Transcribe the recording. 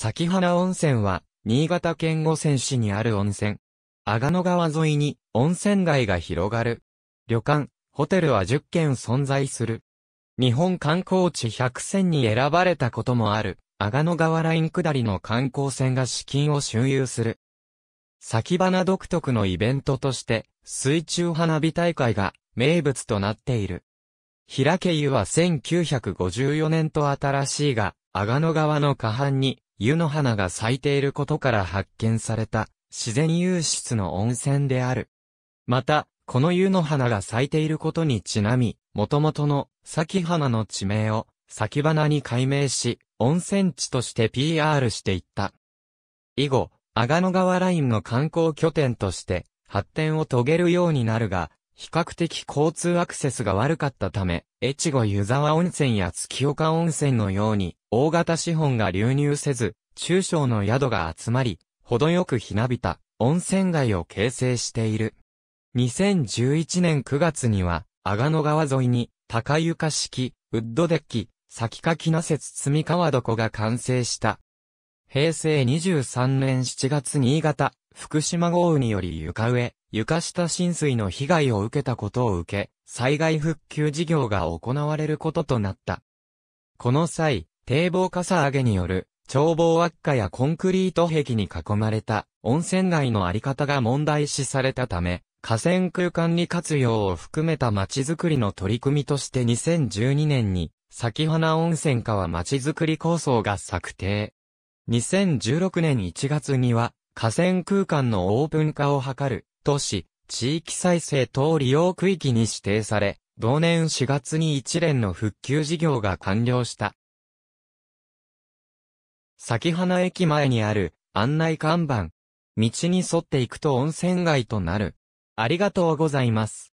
崎花温泉は、新潟県五泉市にある温泉。阿賀野川沿いに温泉街が広がる。旅館、ホテルは10軒存在する。日本観光地100選に選ばれたこともある、阿賀野川ライン下りの観光船が資金を収入する。先花独特のイベントとして、水中花火大会が名物となっている。平家湯は1954年と新しいが、阿賀野川の下半に湯の花が咲いていることから発見された自然湧出の温泉である。また、この湯の花が咲いていることにちなみ、もともとの咲花の地名を咲花に改名し、温泉地として PR していった。以後、阿賀野川ラインの観光拠点として発展を遂げるようになるが、比較的交通アクセスが悪かったため、越後湯沢温泉や月岡温泉のように、大型資本が流入せず、中小の宿が集まり、程よくひなびた温泉街を形成している。2011年9月には、阿賀野川沿いに、高床式、ウッドデッキ、先かきなせ積川床が完成した。平成23年7月新潟、福島豪雨により床上、床下浸水の被害を受けたことを受け、災害復旧事業が行われることとなった。この際、堤防かさ上げによる、眺望悪化やコンクリート壁に囲まれた温泉街のあり方が問題視されたため、河川空間に活用を含めた街づくりの取り組みとして2012年に、咲花温泉川街づくり構想が策定。2016年1月には、河川空間のオープン化を図る、都市、地域再生等利用区域に指定され、同年4月に一連の復旧事業が完了した。先花駅前にある案内看板。道に沿っていくと温泉街となる。ありがとうございます。